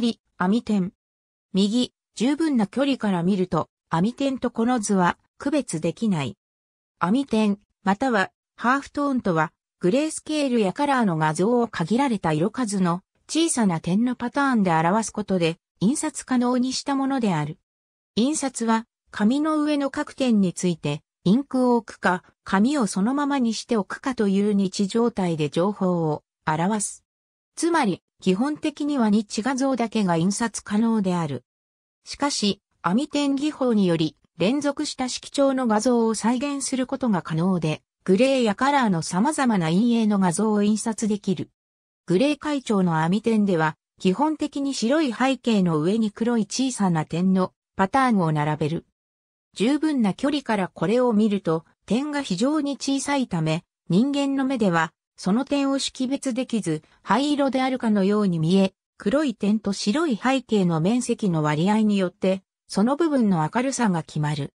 り、網点。右、十分な距離から見ると、網点とこの図は区別できない。網点、またはハーフトーンとは、グレースケールやカラーの画像を限られた色数の小さな点のパターンで表すことで、印刷可能にしたものである。印刷は、紙の上の各点について、インクを置くか、紙をそのままにしておくかという日状態で情報を表す。つまり、基本的には日画像だけが印刷可能である。しかし、網点技法により連続した色調の画像を再現することが可能で、グレーやカラーの様々な陰影の画像を印刷できる。グレー会長の網点では、基本的に白い背景の上に黒い小さな点のパターンを並べる。十分な距離からこれを見ると、点が非常に小さいため、人間の目ではその点を識別できず、灰色であるかのように見え、黒い点と白い背景の面積の割合によって、その部分の明るさが決まる。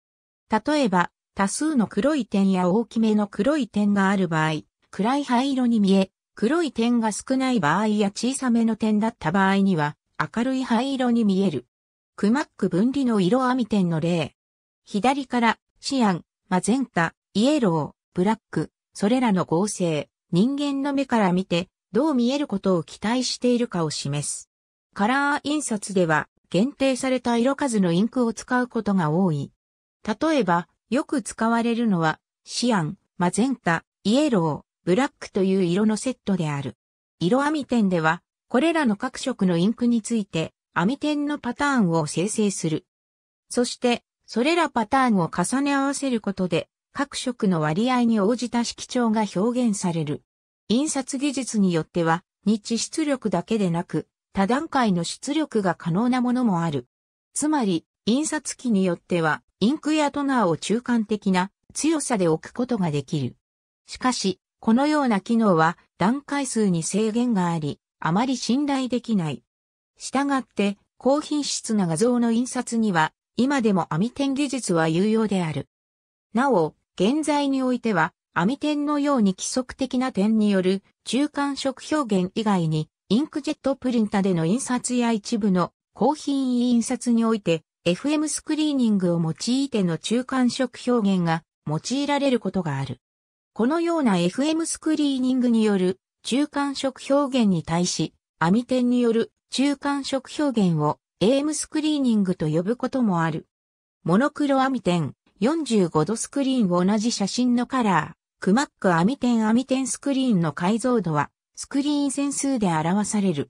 例えば、多数の黒い点や大きめの黒い点がある場合、暗い灰色に見え、黒い点が少ない場合や小さめの点だった場合には、明るい灰色に見える。クマック分離の色網点の例。左から、シアン、マゼンタ、イエロー、ブラック、それらの合成、人間の目から見てどう見えることを期待しているかを示す。カラー印刷では限定された色数のインクを使うことが多い。例えば、よく使われるのは、シアン、マゼンタ、イエロー、ブラックという色のセットである。色網点では、これらの各色のインクについて、網点のパターンを生成する。そして、それらパターンを重ね合わせることで、各色の割合に応じた色調が表現される。印刷技術によっては、日出力だけでなく、多段階の出力が可能なものもある。つまり、印刷機によっては、インクやトナーを中間的な強さで置くことができる。しかし、このような機能は段階数に制限があり、あまり信頼できない。したがって、高品質な画像の印刷には、今でも網点技術は有用である。なお、現在においては、網点のように規則的な点による中間色表現以外に、インクジェットプリンタでの印刷や一部の高品位印刷において、FM スクリーニングを用いての中間色表現が用いられることがある。このような FM スクリーニングによる中間色表現に対し、網点による中間色表現を AM スクリーニングと呼ぶこともある。モノクロ網点、45度スクリーン同じ写真のカラー、クマックア点テ点スクリーンの解像度は、スクリーン線数で表される。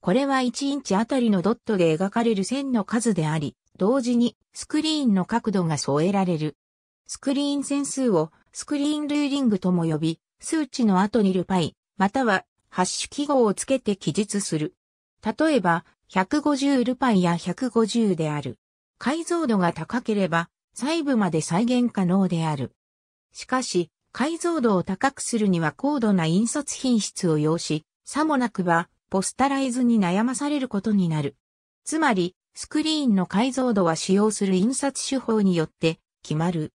これは1インチあたりのドットで描かれる線の数であり、同時にスクリーンの角度が添えられる。スクリーン線数をスクリーンルーリングとも呼び、数値の後にルパイ、またはハッシュ記号をつけて記述する。例えば、150ルパイや150である。解像度が高ければ、細部まで再現可能である。しかし、解像度を高くするには高度な印刷品質を要し、さもなくば、ポスタライズに悩まされることになる。つまり、スクリーンの解像度は使用する印刷手法によって決まる。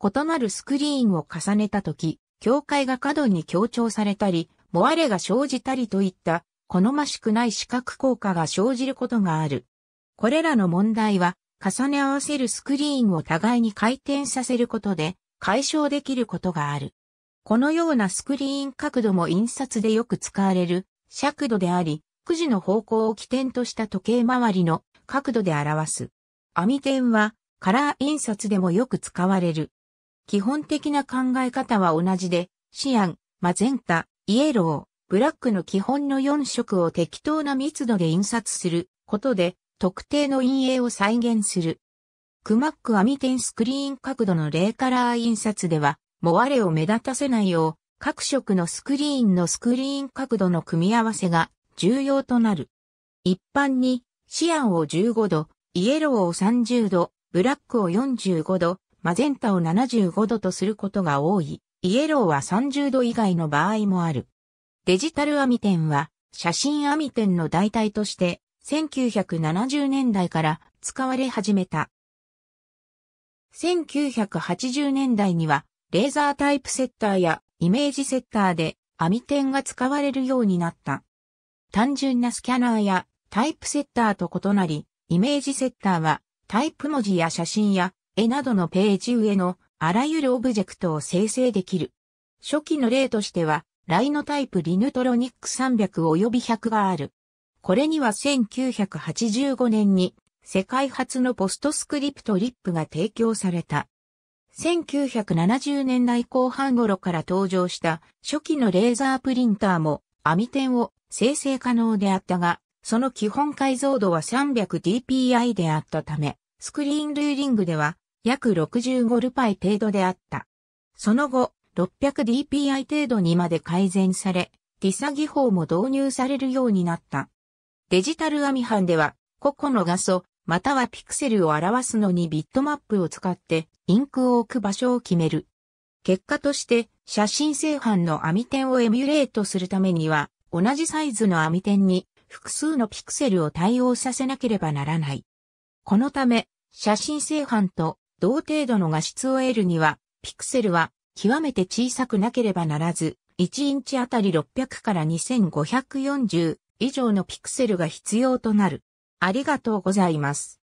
異なるスクリーンを重ねたとき、境界が過度に強調されたり、もアれが生じたりといった好ましくない視覚効果が生じることがある。これらの問題は重ね合わせるスクリーンを互いに回転させることで解消できることがある。このようなスクリーン角度も印刷でよく使われる尺度であり、くじの方向を起点とした時計回りの角度で表す。網点はカラー印刷でもよく使われる。基本的な考え方は同じで、シアン、マゼンタ、イエロー、ブラックの基本の4色を適当な密度で印刷することで特定の陰影を再現する。クマック網点スクリーン角度の0カラー印刷では、もわれを目立たせないよう、各色のスクリーンのスクリーン角度の組み合わせが重要となる。一般に、シアンを15度、イエローを30度、ブラックを45度、マゼンタを75度とすることが多い。イエローは30度以外の場合もある。デジタル網点は、写真網点の代替として、1970年代から使われ始めた。1980年代には、レーザータイプセッターやイメージセッターで網点が使われるようになった。単純なスキャナーやタイプセッターと異なり、イメージセッターはタイプ文字や写真や絵などのページ上のあらゆるオブジェクトを生成できる。初期の例としては、ライノタイプリヌトロニック300及び100がある。これには1985年に世界初のポストスクリプトリップが提供された。1970年代後半頃から登場した初期のレーザープリンターも網点を生成可能であったが、その基本解像度は 300dpi であったため、スクリーンルーリングでは約65ルパイ程度であった。その後、600dpi 程度にまで改善され、ディサ技法も導入されるようになった。デジタル網版では、個々の画素、またはピクセルを表すのにビットマップを使ってインクを置く場所を決める。結果として写真製版の網点をエミュレートするためには同じサイズの網点に複数のピクセルを対応させなければならない。このため写真製版と同程度の画質を得るにはピクセルは極めて小さくなければならず1インチあたり600から2540以上のピクセルが必要となる。ありがとうございます。